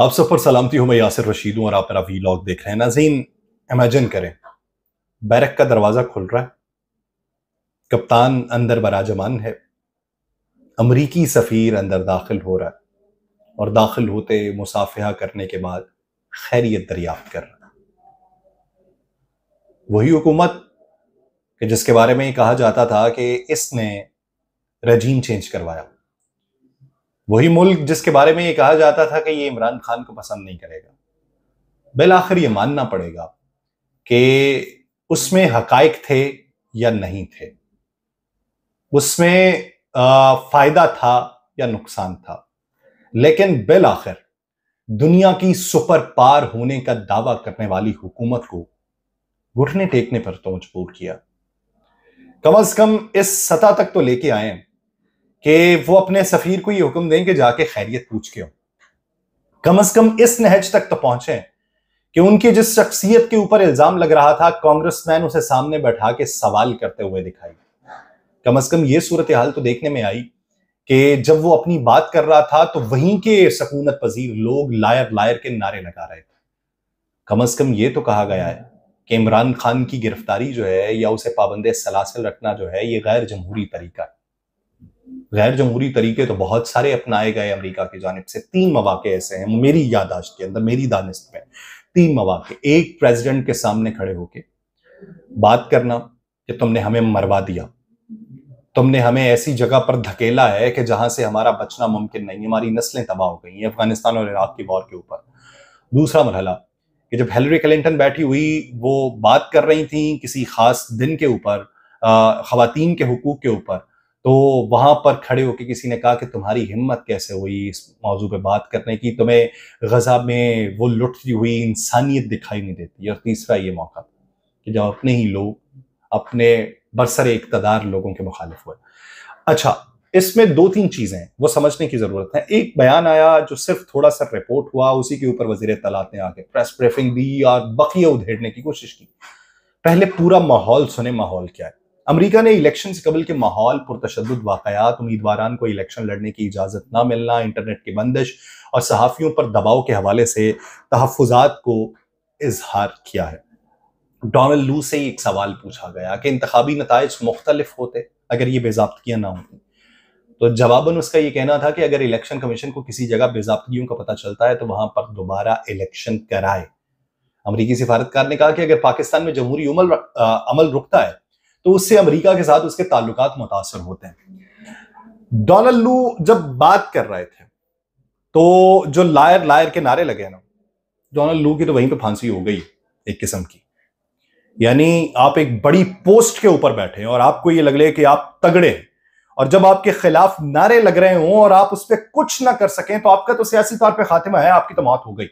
आप सब पर सलामती हो मैं यासिर रशीद हूँ और आप मेरा लॉग देख रहे हैं नाजीन इमेजिन करें बैरक का दरवाज़ा खुल रहा है कप्तान अंदर बराजमान है अमरीकी सफ़ीर अंदर दाखिल हो रहा है और दाखिल होते मुसाफिया करने के बाद खैरियत दरियाफ्त कर रहा है वही हुकूमत जिसके बारे में कहा जाता था कि इसने रजीम चेंज करवाया वही मुल्क जिसके बारे में ये कहा जाता था कि ये इमरान खान को पसंद नहीं करेगा बिल आखिर ये मानना पड़ेगा कि उसमें हकाइक थे या नहीं थे उसमें फायदा था या नुकसान था लेकिन बिल आखिर दुनिया की सुपर पार होने का दावा करने वाली हुकूमत को घुटने टेकने पर तो मजबूर किया कम अज कम इस सतह तक तो लेके आए कि वो अपने सफीर को ये हुक्म दें कि जाके खैरियत पूछ के हो कम अज कम इस नहज तक तो पहुंचे कि उनकी जिस शख्सियत के ऊपर इल्जाम लग रहा था कांग्रेस मैन उसे सामने बैठा के सवाल करते हुए दिखाई कम अज कम ये सूरत हाल तो देखने में आई कि जब वो अपनी बात कर रहा था तो वहीं के सकूनत पजीर लोग लायर लायर के नारे लगा रहे थे कम अज कम ये तो कहा गया है कि इमरान खान की गिरफ्तारी जो है या उसे पाबंद सलासल रखना जो है ये गैर जमहूरी तरीका है गैर जमहूरी तरीके तो बहुत सारे अपनाए गए अमरीका की जानब से तीन मौाक़े ऐसे हैं मेरी यादाश्त के अंदर मेरी दानिस्त में तीन मौाक़ एक प्रेसिडेंट के सामने खड़े होके बात करना कि तुमने हमें मरवा दिया तुमने हमें ऐसी जगह पर धकेला है कि जहां से हमारा बचना मुमकिन नहीं हमारी नस्लें तबाह हो गई हैं अफगानिस्तान और इराक की वॉर के ऊपर दूसरा मरहला कि जब हेलरी क्लिंटन बैठी हुई वो बात कर रही थी किसी खास दिन के ऊपर खातन के हकूक के ऊपर तो वहाँ पर खड़े होकर किसी ने कहा कि तुम्हारी हिम्मत कैसे हुई इस मौजू पे बात करने की तुम्हें गजा में वो लुटती हुई इंसानियत दिखाई नहीं देती और तीसरा ये मौका कि जब अपने ही लोग अपने बरसर इकतदार लोगों के मुखालिफ हुए अच्छा इसमें दो तीन चीज़ें हैं वो समझने की ज़रूरत है एक बयान आया जो सिर्फ थोड़ा सा रिपोर्ट हुआ उसी के ऊपर वजीर तलात ने आके प्रेस ब्रीफिंग दी और बकिया उधेड़ने की कोशिश की पहले पूरा माहौल सुने माहौल क्या है अमरीका ने इलेक्शन से कबल के माहौल पुरतशद वाकयात उम्मीदवार को इलेक्शन लड़ने की इजाज़त ना मिलना इंटरनेट की बंदिश और सहाफ़ियों पर दबाव के हवाले से तहफात को इजहार किया है डोनल्ड लू से एक सवाल पूछा गया कि इंतबी नतज मुख्तलिफ होते अगर ये बेजाबतगियाँ ना होती तो जवाबन उसका ये कहना था कि अगर इलेक्शन कमीशन को किसी जगह बेजाबगियों का पता चलता है तो वहां पर दोबारा इलेक्शन कराए अमरीकी सिफारतकार ने कहा कि अगर पाकिस्तान में जमहूरी अमल रुकता है तो उससे अमेरिका के साथ उसके ताल्लुक मुतासर होते हैं डोनाल्ड लू जब बात कर रहे थे तो जो लायर लायर के नारे लगे ना डोनाल्ड लू की तो वहीं पे फांसी हो गई एक किस्म की यानी आप एक बड़ी पोस्ट के ऊपर बैठे और आपको ये लग रहा कि आप तगड़े हैं और जब आपके खिलाफ नारे लग रहे हों और आप उस पर कुछ ना कर सकें तो आपका तो सियासी तौर पर खात्मा है आपकी तो मौत हो गई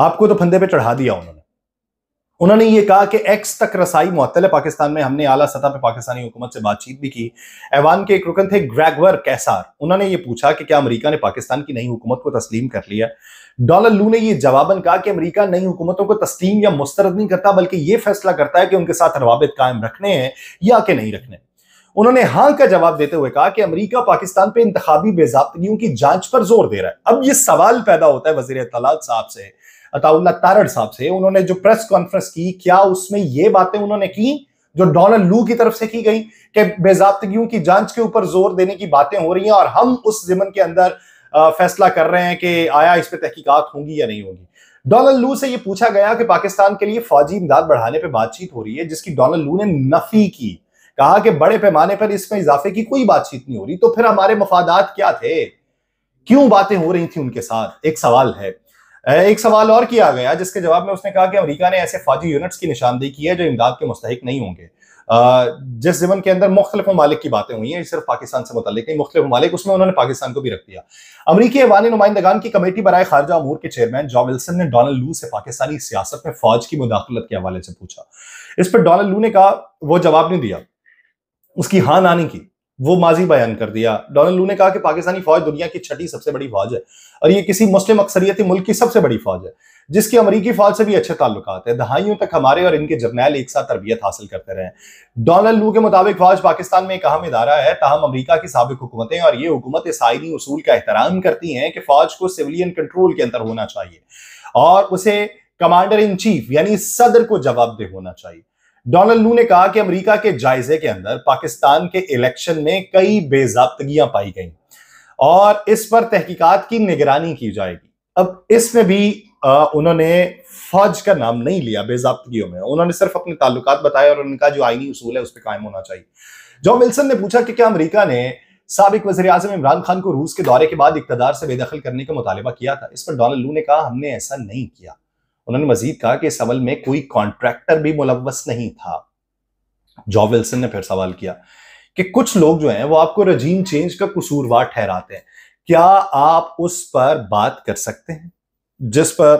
आपको तो फंदे पे चढ़ा दिया उन्होंने उन्होंने ये कहा कि एक्स तक रसाई है पाकिस्तान में हमने आला सतह पर पाकिस्तानी हुकूमत से बातचीत भी की ऐवान के एक रुकन थे ग्रैगवर कैसार उन्होंने ये पूछा कि क्या अमरीका ने पाकिस्तान की नई हुकूमत को तस्लीम कर लिया डोनल्ड लू ने यह जवाबन कहा कि अमरीका नई हुकूमतों को तस्लीम या मुस्तरद नहीं करता बल्कि यह फैसला करता है कि उनके साथ रवाबित कायम रखने हैं या कि नहीं रखने उन्होंने हाँ का जवाब देते हुए कहा कि अमरीका पाकिस्तान पर इंतबी बेजाबतगियों की जांच पर जोर दे रहा है अब ये सवाल पैदा होता है वजीर तलाक साहब से अताउल्ला तारड़ साहब से उन्होंने जो प्रेस कॉन्फ्रेंस की क्या उसमें ये बातें उन्होंने की जो डोनाल्ड लू की तरफ से की गई कि बेजाबतगियों की जांच के ऊपर जोर देने की बातें हो रही हैं और हम उस जिमन के अंदर फैसला कर रहे हैं कि आया इस पर तहकीकत होंगी या नहीं होगी डोनाल्ड लू से यह पूछा गया कि पाकिस्तान के लिए फौजी इमदाद बढ़ाने पर बातचीत हो रही है जिसकी डोनाल्ड लू ने नफी की कहा कि बड़े पैमाने पर इसमें इजाफे की कोई बातचीत नहीं हो रही तो फिर हमारे मफादात क्या थे क्यों बातें हो रही थी उनके साथ एक सवाल है एक सवाल और किया गया जिसके जवाब में उसने कहा कि अमरीका ने ऐसे फौजी यूनिट्स की निशानदेही की है जो इमदाद के मुस्तक नहीं होंगे जिस जीवन के अंदर मुख्तलिफ ममालिक की बातें हुई हैं सिर्फ पाकिस्तान से मुतल नहीं मुख्तलिफ ममालिक उसमें उन्होंने पाकिस्तान को भी रख दिया अमरीकी अवान नुमाइंदगान की कमेटी बरए खारजा अमूर के चेयरमैन जॉ विल्सन ने डोनल्ड लू से पाकिस्तानी सियासत में फौज की मुदाखलत के हवाले से पूछा इस पर डोनल्ड लू ने कहा वो जवाब नहीं दिया उसकी हाँ नानी की वो माजी बयान कर दिया डोनाल्ड लू ने कहा कि पाकिस्तानी फौज दुनिया की छठी सबसे बड़ी फौज है और ये किसी मुस्लिम अक्सरियती मुल्क की सबसे बड़ी फौज है जिसके अमरीकी फौज से भी अच्छे ताल्लुक है दहाइयों तक हमारे और इनके जर्नैल एक साथ तरबियत हासिल करते रहे डोनाल्ड लू के मुताबिक फौज पाकिस्तान में एक अहम इदारा है तहम अमरीका की सबक हुकूमतें और ये हुकूमत साइनी उसूल का एहतराम करती हैं कि फौज को सिविलियन कंट्रोल के अंदर होना चाहिए और उसे कमांडर इन चीफ यानी सदर को जवाबदेह होना चाहिए डोनाल्ड लू ने कहा कि अमेरिका के जायजे के अंदर पाकिस्तान के इलेक्शन में कई बेजाबतगियां पाई गई और इस पर तहकीकात की निगरानी की जाएगी अब इसमें भी आ, उन्होंने फौज का नाम नहीं लिया बेजाबतगियों में उन्होंने सिर्फ अपने ताल्लुक बताए और उनका जो आईनी उसूल है उस पर कायम होना चाहिए जॉन विल्सन ने पूछा कि क्या अमरीका ने सबक वजी अजम इमरान खान को रूस के दौरे के बाद इकतदार से बेदखल करने का मुतालबा किया था इस पर डोनाल्ड लू ने कहा हमने ऐसा नहीं किया उन्होंने मजीद कहा कि इस अमल में कोई कॉन्ट्रैक्टर भी मुलवस नहीं था जॉ विल्सन ने फिर सवाल किया कि कुछ लोग जो हैं वो आपको रजीम चेंज का कसूरवार ठहराते हैं क्या आप उस पर बात कर सकते हैं जिस पर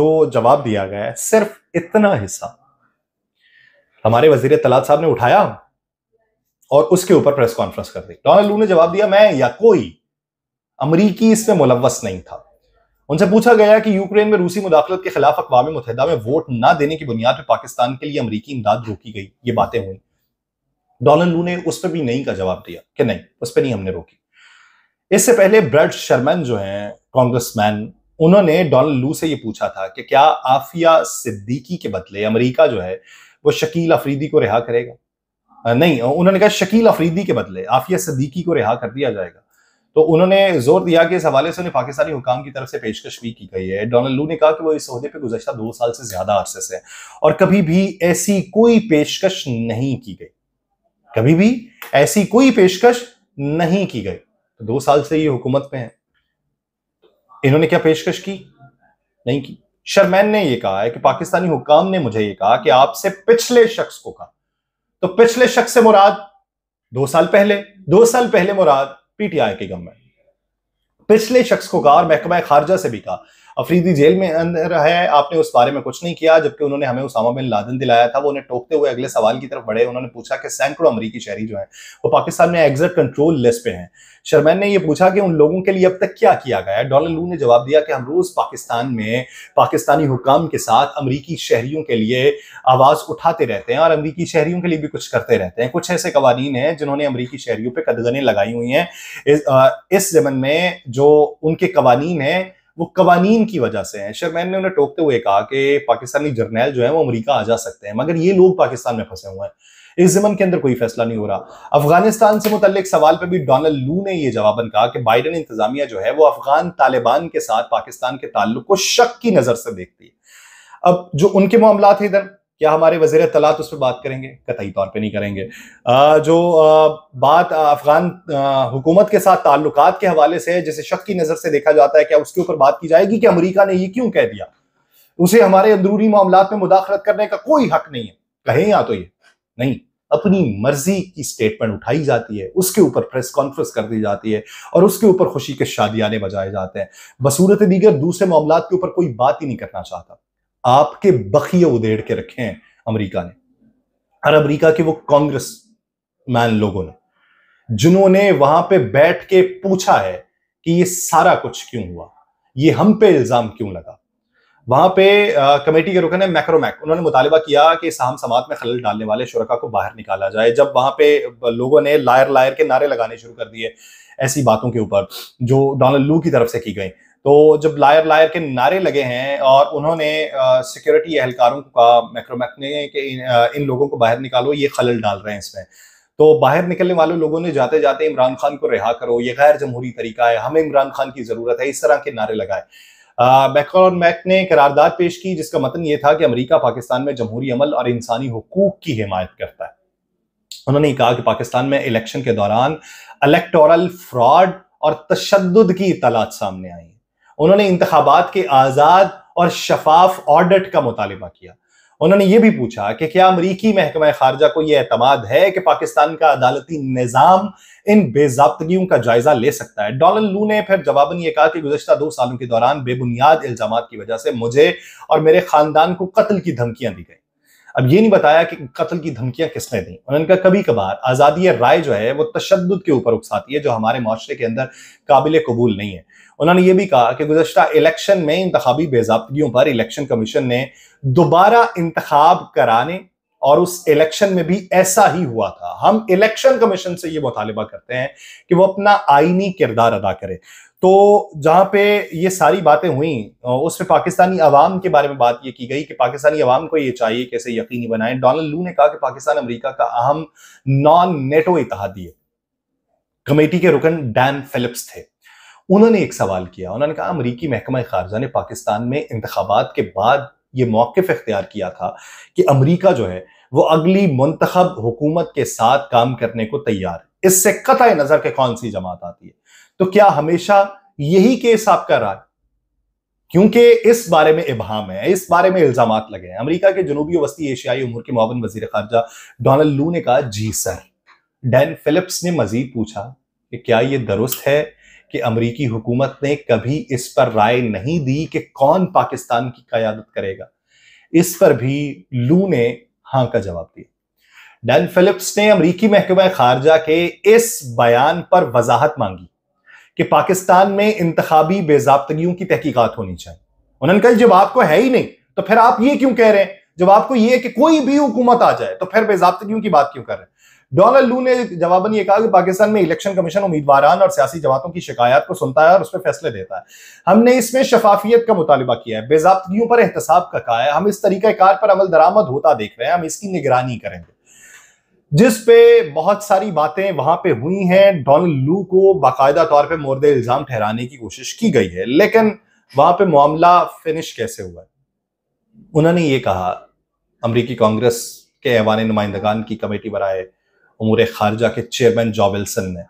जो जवाब दिया गया है सिर्फ इतना हिस्सा हमारे वजीर तलाद साहब ने उठाया और उसके ऊपर प्रेस कॉन्फ्रेंस कर दी डोनाल्ड लू ने जवाब दिया मैं या कोई अमरीकी इसमें मुलवस नहीं था उनसे पूछा गया कि यूक्रेन में रूसी मुदाखलत के खिलाफ अकवा मुतहदा में वोट ना देने की बुनियाद पर पाकिस्तान के लिए अमरीकी इमदाद रोकी गई ये बातें हुई डोनल्ड लू ने उस पर भी नहीं का जवाब दिया कि नहीं उस पर नहीं हमने रोकी इससे पहले ब्रेड शर्मन जो है कांग्रेसमैन उन्होंने डोनल्ड लू से ये पूछा था कि क्या आफिया सिद्दीकी के बदले अमेरिका जो है वो शकील अफरीदी को रिहा करेगा नहीं उन्होंने कहा शकील अफरीदी के बदले आफिया सिद्दीकी को रिहा कर दिया जाएगा तो उन्होंने जोर दिया कि इस हवाले से उन्हें पाकिस्तानी हुकाम की तरफ से पेशकश भी की गई है डोनाल्ड लू ने कहा कि वो इस अहदे पर गुजशत दो साल से ज्यादा अरसे से और कभी भी ऐसी कोई पेशकश नहीं की गई कभी भी ऐसी कोई पेशकश नहीं की गई तो दो साल से ये हुकूमत में है इन्होंने क्या पेशकश की नहीं की शर्मैन ने यह कहा है कि पाकिस्तानी हुकाम ने मुझे यह कहा कि आपसे पिछले शख्स को कहा तो पिछले शख्स से मुराद दो साल पहले दो साल पहले मुराद पीटीआई के गम में पिछले शख्स को कहा और महकमा खारजा से भी कहा अफरीदी जेल में अंदर है आपने उस बारे में कुछ नहीं किया जबकि उन्होंने हमें उसामा बिन लादन दिलाया था वो उन्हें टोकते हुए अगले सवाल की तरफ बढ़े उन्होंने पूछा कि सैकड़ों अमरीकी शहरी जो है वो पाकिस्तान में एग्जिट कंट्रोल लिस्ट पे हैं शर्मैन ने यह पूछा कि उन लोगों के लिए अब तक क्या किया गया है डोनल्ड लू ने जवाब दिया कि हम रोज पाकिस्तान में पाकिस्तानी हुकाम के साथ अमरीकी शहरियों के लिए आवाज उठाते रहते हैं और अमरीकी शहरियों के लिए भी कुछ करते रहते हैं कुछ ऐसे कवानीन हैं जिन्होंने अमरीकी शहरियों पर कदगने लगाई हुई हैं इस, इस जमन में जो उनके कवानीन हैं वो कवानीन की वजह से हैं शर्मैन ने उन्हें टोकते हुए कहा कि पाकिस्तानी जर्नैल जो है वो अमरीका आ जा सकते हैं मगर ये लोग पाकिस्तान में फंसे हुए हैं इस जमन के अंदर कोई फैसला नहीं हो रहा अफगानिस्तान से मुतलिक सवाल पर भी डोनाल्ड लू ने यह जवाबन कहा कि बाइडन इंतजामिया जो है वो अफगान तालिबान के साथ पाकिस्तान के ताल्लुक को शक की नजर से देखती है अब जो उनके मामला थे इधर क्या हमारे वजीर तलात उस पर बात करेंगे कतई तौर पर नहीं करेंगे आ, जो आ, बात अफगान हुकूमत के साथ ताल्लुक के हवाले से जिसे शक की नज़र से देखा जाता है क्या उसके ऊपर बात की जाएगी कि अमरीका ने ये क्यों कह दिया उसे हमारे अंदरूनी मामला में मुदाखलत करने का कोई हक नहीं है कहें या तो ये नहीं अपनी मर्जी की स्टेटमेंट उठाई जाती है उसके ऊपर प्रेस कॉन्फ्रेंस कर दी जाती है और उसके ऊपर खुशी के शादियाने बजाए जाते हैं बसूरत दीगर दूसरे मामला के ऊपर कोई बात ही नहीं करना चाहता आपके बखिए उधेड़ के रखे हैं अमेरिका ने और अमेरिका के वो कांग्रेस मैन लोगों ने जिन्होंने वहां पे बैठ के पूछा है कि ये सारा कुछ क्यों हुआ ये हम पे इल्जाम क्यों लगा वहां पे आ, कमेटी के रुकन है मैक्रोमैक उन्होंने मुतालबा किया कि साम समात में खलल डालने वाले शुरा को बाहर निकाला जाए जब वहां पे लोगों ने लायर लायर के नारे लगाने शुरू कर दिए ऐसी बातों के ऊपर जो डोनाल्ड लू की तरफ से की गई तो जब लायर लायर के नारे लगे हैं और उन्होंने सिक्योरिटी एहलकारों को कहा मैक्रोमैक ने कि इन, इन लोगों को बाहर निकालो ये खलल डाल रहे हैं इसमें तो बाहर निकलने वाले लोगों ने जाते जाते इमरान खान को रिहा करो ये गैर जमहूरी तरीका है हमें इमरान खान की जरूरत है इस तरह के नारे लगाए मैक्रोन मैक ने करारदाद पेश की जिसका मतन मतलब ये था कि अमरीका पाकिस्तान में जमहूरी अमल और इंसानी हकूक की हिमायत करता है उन्होंने कहा कि पाकिस्तान में इलेक्शन के दौरान अलेक्टोरल फ्रॉड और तशद की इतलात सामने आई उन्होंने इंतबात के आज़ाद और शफाफ ऑडिट का मुतालबा किया उन्होंने ये भी पूछा कि क्या अमरीकी महकमा खारजा को यह अतमाद है कि पाकिस्तान का अदालती निज़ाम इन बेजाबतगियों का जायजा ले सकता है डोनल्ड लू ने फिर जवाबन यह कहा कि गुजशत दो सालों के दौरान बेबुनियाद इल्जाम की वजह से मुझे और मेरे खानदान को कत्ल की धमकियां दी गई अब ये नहीं बताया कि कत्ल की धमकियां किसने दी उन्होंने कहा कभी कभार आज़ादी राय जो है वो तशद के ऊपर उकसाती है जो हमारे माशरे के अंदर काबिल कबूल नहीं है उन्होंने ये भी कहा कि गुजशत इलेक्शन में इंतबी बेजाबगियों पर इलेक्शन कमीशन ने दोबारा इंतखब कराने और उस इलेक्शन में भी ऐसा ही हुआ था हम इलेक्शन कमीशन से ये मुतालबा करते हैं कि वो अपना आईनी किरदार अदा करे तो जहां पे ये सारी बातें हुई उस पर पाकिस्तानी अवाम के बारे में बात ये की गई कि पाकिस्तानी अवाम को ये चाहिए कैसे यकीनी बनाएं डोनाल्ड लू ने कहा कि पाकिस्तान अमेरिका का अहम नॉन नेटो इतिहादी कमेटी के रुकन डैन फिलिप्स थे उन्होंने एक सवाल किया उन्होंने कहा अमरीकी महकमा खारजा ने पाकिस्तान में इंतबात के बाद ये मौकफ अख्तियार किया था कि अमरीका जो है वो अगली मंतखब हुकूमत के साथ काम करने को तैयार है इससे कत नज़र के कौन सी जमात आती है तो क्या हमेशा यही केस आपका रहा क्योंकि इस बारे में इबहम है इस बारे में इल्जाम लगे हैं अमरीका के जनूबी वस्ती एशियाई उमर के मावन वजी खारजा डोनल्ड लू ने कहा जी सर डैन फिलिप्स ने मजीद पूछा कि क्या यह दुरुस्त है कि अमरीकी हुकूमत ने कभी इस पर राय नहीं दी कि कौन पाकिस्तान की क्यादत करेगा इस पर भी लू ने हां का जवाब दिया डैन फिलिप्स ने अमरीकी महकमा खारजा के इस बयान पर वजाहत मांगी कि पाकिस्तान में इंतबी बेजाबतगियों की तहकीकत होनी चाहिए उन्होंने कहा जब आपको है ही नहीं तो फिर आप ये क्यों कह रहे हैं जब आपको ये कि कोई भी हुकूमत आ जाए तो फिर बेजाबतगियों की बात क्यों कर रहे हैं डोनाल्ड लू ने जवाबन ये कहा कि पाकिस्तान में इलेक्शन कमीशन उम्मीदवारान और सियासी जमातों की शिकायत को सुनता है और उस पर फैसले देता है हमने इसमें शफाफियत का मुतालबा किया है बेजाबगियों पर एहतसाब का कहा है हम इस तरीक़ाकार पर अमल दरामद होता देख रहे हैं हम इसकी निगरानी करेंगे जिस पे बहुत सारी बातें वहां पे हुई हैं डोनाल्ड लू को बाकायदा तौर पे मोरद इल्जाम ठहराने की कोशिश की गई है लेकिन वहां पे मामला फिनिश कैसे हुआ उन्होंने ये कहा अमरीकी कांग्रेस के ऐवान नुमाइंदगान की कमेटी बनाए उमूर खारजा के चेयरमैन जॉबिल्सन ने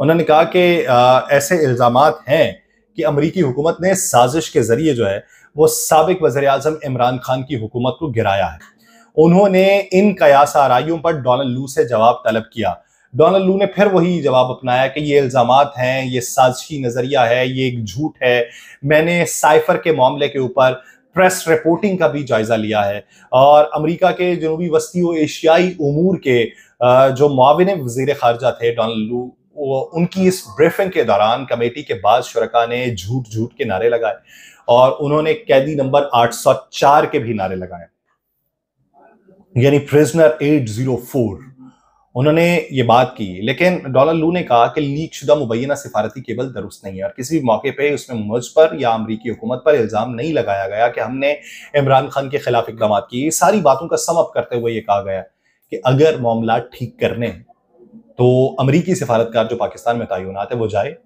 उन्होंने कहा कि ऐसे इल्ज़ाम हैं कि अमरीकी हुकूमत ने साजिश के ज़रिए जो है वो सबक वज़र अजम इमरान खान की हुकूमत को गिराया है उन्होंने इन कयास आराइयों पर डोनल्ड लू से जवाब तलब किया डोनल्ड लू ने फिर वही जवाब अपनाया कि ये इल्ज़ाम हैं ये साजिशी नज़रिया है ये एक झूठ है मैंने साइफर के मामले के ऊपर प्रेस रिपोर्टिंग का भी जायज़ा लिया है और अमेरिका के जनूबी वस्ती व एशियाई अमूर के जो मुआविन वजीर खारजा थे डॉनल्ड लू उनकी इस ब्रीफिंग के दौरान कमेटी के बाद शुरा ने झूठ झूठ के नारे लगाए और उन्होंने कैदी नंबर 804 के भी नारे लगाए यानी प्रिजनर 804 उन्होंने ये बात की लेकिन डोनाल्ड लू ने कहा कि लीक शुदा मुबैना सिफारती केबल दुरुस्त नहीं है और किसी भी मौके पर उसमें मुझ पर या अमरीकी हुकूमत पर इल्ज़ाम नहीं लगाया गया कि हमने इमरान खान के खिलाफ इकदाम किए सारी बातों का समअप करते हुए ये कहा गया है कि अगर मामला ठीक करने तो अमरीकी सफारतकार जो पाकिस्तान में तयनत है वो जाए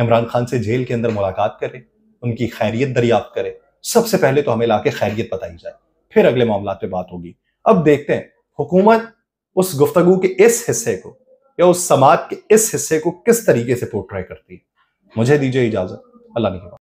इमरान खान से जेल के अंदर मुलाकात करे उनकी खैरियत दरियाफ्त करे सबसे पहले तो हमें ला के खैरियत बताई जाए फिर अगले मामला पे बात होगी अब देखते हैं हुकूमत उस गुफ्तगु के इस हिस्से को या उस समाज के इस हिस्से को किस तरीके से पोर्ट्राई करती है मुझे दीजिए इजाजत अल्लाह ने